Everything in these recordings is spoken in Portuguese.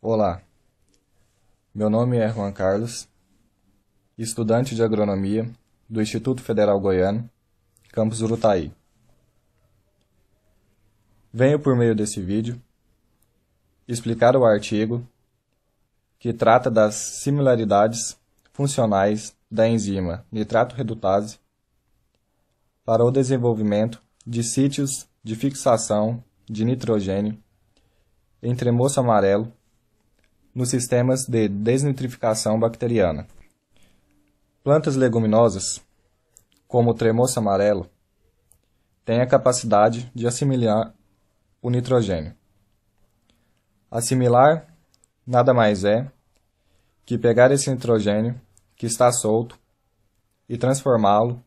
Olá, meu nome é Juan Carlos, estudante de agronomia do Instituto Federal Goiano, campus Urutaí. Venho por meio desse vídeo explicar o artigo que trata das similaridades funcionais da enzima nitrato redutase para o desenvolvimento de sítios de fixação de nitrogênio entre moço amarelo nos sistemas de desnitrificação bacteriana. Plantas leguminosas, como o tremoço amarelo, têm a capacidade de assimilar o nitrogênio. Assimilar nada mais é que pegar esse nitrogênio que está solto e transformá-lo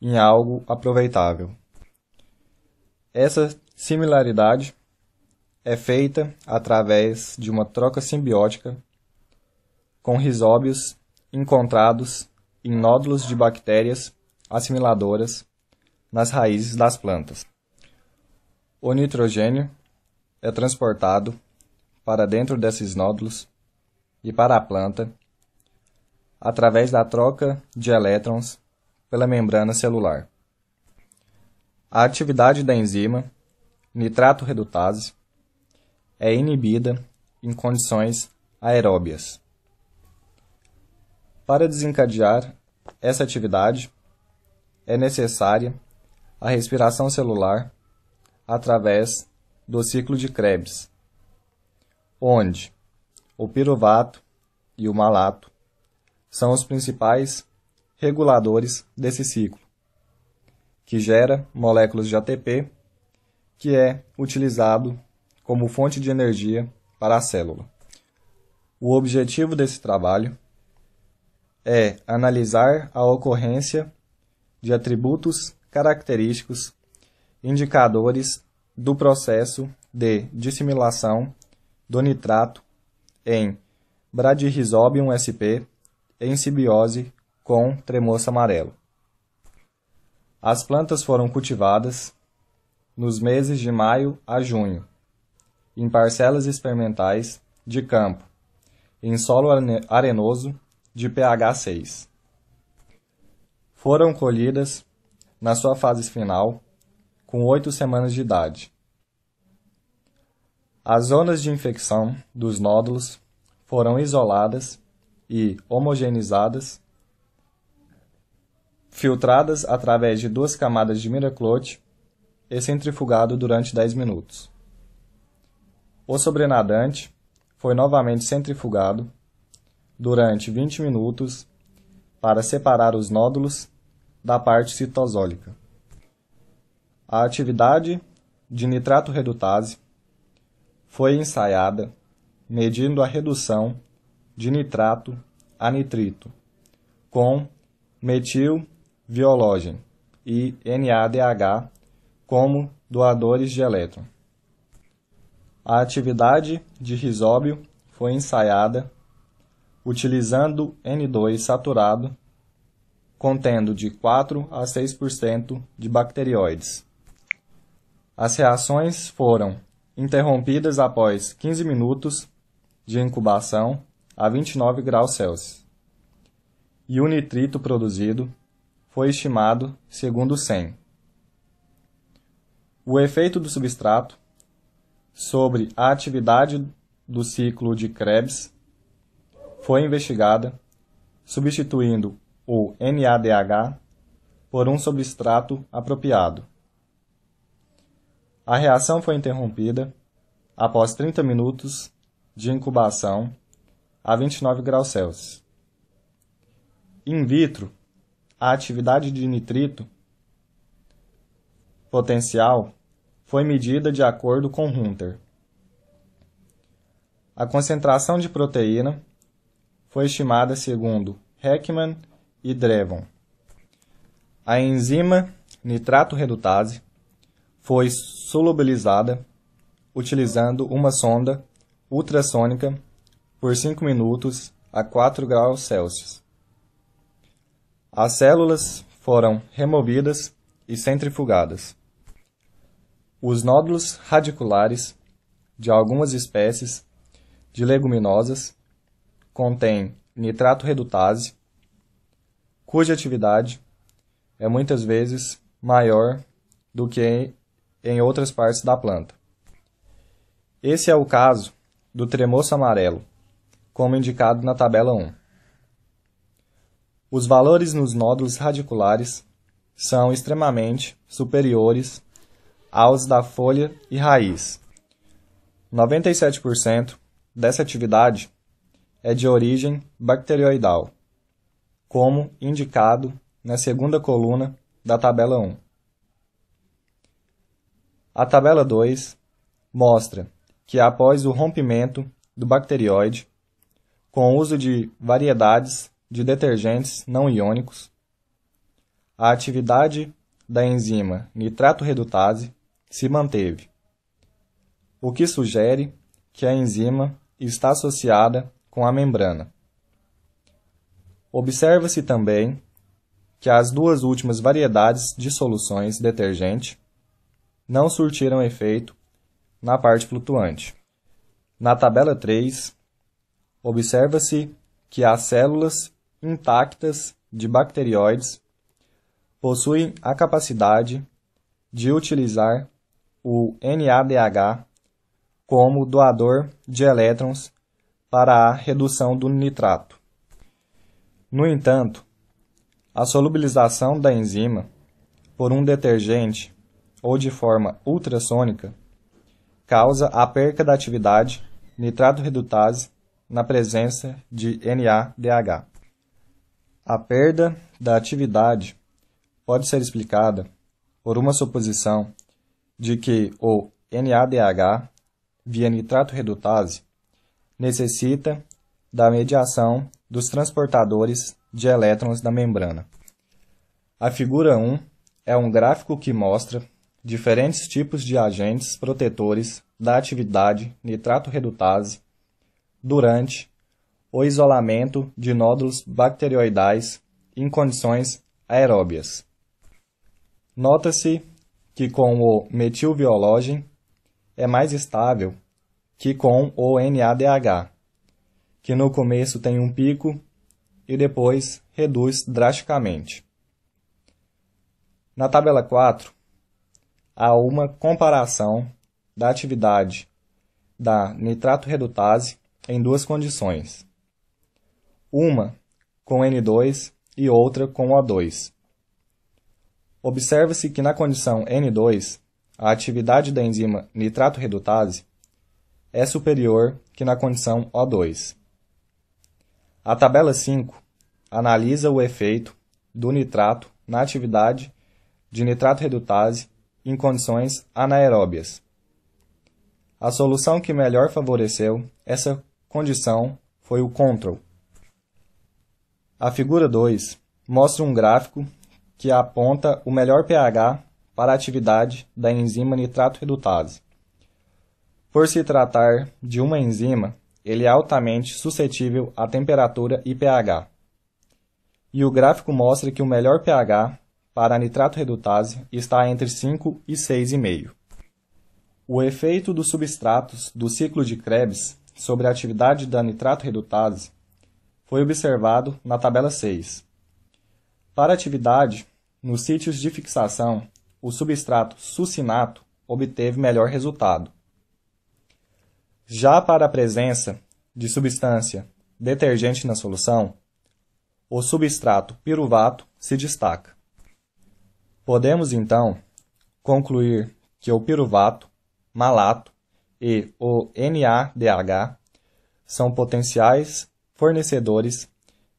em algo aproveitável. Essa similaridade é feita através de uma troca simbiótica com risóbios encontrados em nódulos de bactérias assimiladoras nas raízes das plantas. O nitrogênio é transportado para dentro desses nódulos e para a planta através da troca de elétrons pela membrana celular. A atividade da enzima nitrato redutase é inibida em condições aeróbias. Para desencadear essa atividade, é necessária a respiração celular através do ciclo de Krebs, onde o piruvato e o malato são os principais reguladores desse ciclo, que gera moléculas de ATP, que é utilizado como fonte de energia para a célula. O objetivo desse trabalho é analisar a ocorrência de atributos característicos indicadores do processo de dissimilação do nitrato em Bradyrhizobium sp em simbiose com tremoço amarelo. As plantas foram cultivadas nos meses de maio a junho em parcelas experimentais, de campo, em solo arenoso, de pH 6. Foram colhidas, na sua fase final, com oito semanas de idade. As zonas de infecção dos nódulos foram isoladas e homogeneizadas, filtradas através de duas camadas de miraclote e centrifugado durante 10 minutos. O sobrenadante foi novamente centrifugado durante 20 minutos para separar os nódulos da parte citosólica. A atividade de nitrato redutase foi ensaiada medindo a redução de nitrato a nitrito com metil viológeno e NADH como doadores de elétron. A atividade de risóbio foi ensaiada utilizando N2 saturado, contendo de 4 a 6% de bacterióides. As reações foram interrompidas após 15 minutos de incubação a 29 graus Celsius. E o nitrito produzido foi estimado segundo 100. O efeito do substrato sobre a atividade do ciclo de Krebs foi investigada, substituindo o NADH por um substrato apropriado. A reação foi interrompida após 30 minutos de incubação a 29 graus Celsius. In vitro, a atividade de nitrito potencial foi medida de acordo com Hunter. A concentração de proteína foi estimada segundo Heckman e Drevon. A enzima nitrato redutase foi solubilizada utilizando uma sonda ultrassônica por 5 minutos a 4 graus Celsius. As células foram removidas e centrifugadas. Os nódulos radiculares de algumas espécies de leguminosas contêm nitrato redutase, cuja atividade é muitas vezes maior do que em outras partes da planta. Esse é o caso do tremoço amarelo, como indicado na tabela 1. Os valores nos nódulos radiculares são extremamente superiores aos da folha e raiz. 97% dessa atividade é de origem bacterioidal, como indicado na segunda coluna da tabela 1. A tabela 2 mostra que após o rompimento do bacterióide, com o uso de variedades de detergentes não iônicos, a atividade da enzima nitrato redutase se manteve, o que sugere que a enzima está associada com a membrana. Observa-se também que as duas últimas variedades de soluções detergente não surtiram efeito na parte flutuante. Na tabela 3, observa-se que as células intactas de bacterióides possuem a capacidade de utilizar o NADH como doador de elétrons para a redução do nitrato. No entanto, a solubilização da enzima por um detergente ou de forma ultrassônica causa a perca da atividade nitrato redutase na presença de NADH. A perda da atividade pode ser explicada por uma suposição de que o NADH via nitrato redutase necessita da mediação dos transportadores de elétrons da membrana. A figura 1 é um gráfico que mostra diferentes tipos de agentes protetores da atividade nitrato redutase durante o isolamento de nódulos bacterioidais em condições aeróbias. Nota-se que com o metilviologem é mais estável que com o NADH, que no começo tem um pico e depois reduz drasticamente. Na tabela 4, há uma comparação da atividade da nitrato redutase em duas condições, uma com N2 e outra com O2. Observa-se que na condição N2, a atividade da enzima nitrato redutase é superior que na condição O2. A tabela 5 analisa o efeito do nitrato na atividade de nitrato redutase em condições anaeróbias. A solução que melhor favoreceu essa condição foi o control. A figura 2 mostra um gráfico que aponta o melhor pH para a atividade da enzima nitrato redutase. Por se tratar de uma enzima, ele é altamente suscetível à temperatura e pH. E o gráfico mostra que o melhor pH para a nitrato redutase está entre 5 e 6,5. O efeito dos substratos do ciclo de Krebs sobre a atividade da nitrato redutase foi observado na tabela 6. Para atividade, nos sítios de fixação, o substrato succinato obteve melhor resultado. Já para a presença de substância detergente na solução, o substrato piruvato se destaca. Podemos, então, concluir que o piruvato, malato e o NADH são potenciais fornecedores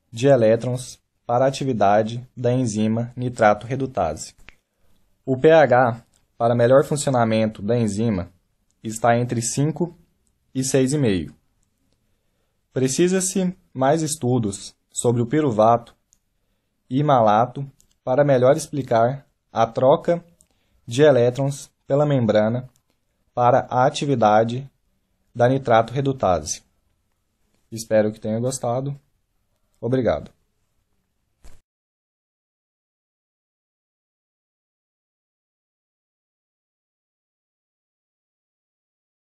de elétrons para a atividade da enzima nitrato redutase. O pH para melhor funcionamento da enzima está entre 5 e 6,5. Precisa-se mais estudos sobre o piruvato e malato para melhor explicar a troca de elétrons pela membrana para a atividade da nitrato redutase. Espero que tenha gostado. Obrigado.